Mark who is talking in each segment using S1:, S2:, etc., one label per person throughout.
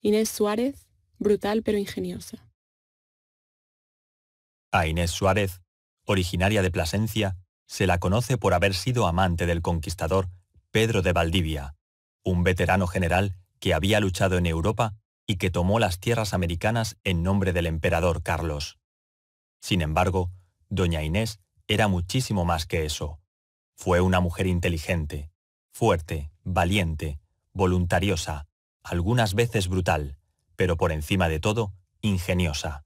S1: Inés Suárez, brutal pero ingeniosa.
S2: A Inés Suárez, originaria de Plasencia, se la conoce por haber sido amante del conquistador Pedro de Valdivia, un veterano general que había luchado en Europa y que tomó las tierras americanas en nombre del emperador Carlos. Sin embargo, doña Inés era muchísimo más que eso. Fue una mujer inteligente, fuerte, valiente, voluntariosa, algunas veces brutal, pero por encima de todo, ingeniosa.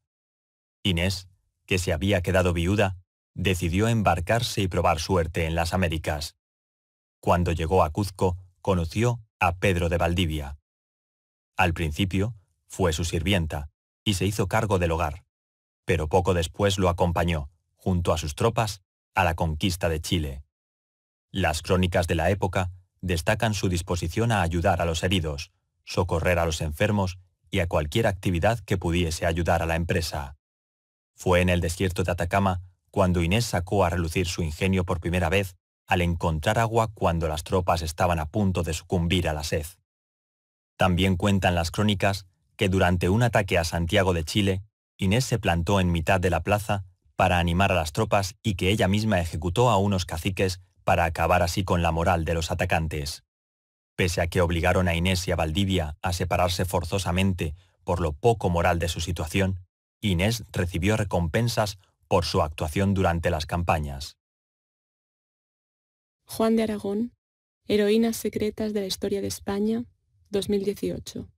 S2: Inés, que se había quedado viuda, decidió embarcarse y probar suerte en las Américas. Cuando llegó a Cuzco, conoció a Pedro de Valdivia. Al principio, fue su sirvienta, y se hizo cargo del hogar, pero poco después lo acompañó, junto a sus tropas, a la conquista de Chile. Las crónicas de la época destacan su disposición a ayudar a los heridos, socorrer a los enfermos y a cualquier actividad que pudiese ayudar a la empresa. Fue en el desierto de Atacama cuando Inés sacó a relucir su ingenio por primera vez al encontrar agua cuando las tropas estaban a punto de sucumbir a la sed. También cuentan las crónicas que durante un ataque a Santiago de Chile, Inés se plantó en mitad de la plaza para animar a las tropas y que ella misma ejecutó a unos caciques para acabar así con la moral de los atacantes. Pese a que obligaron a Inés y a Valdivia a separarse forzosamente por lo poco moral de su situación, Inés recibió recompensas por su actuación durante las campañas.
S1: Juan de Aragón, Heroínas Secretas de la Historia de España, 2018.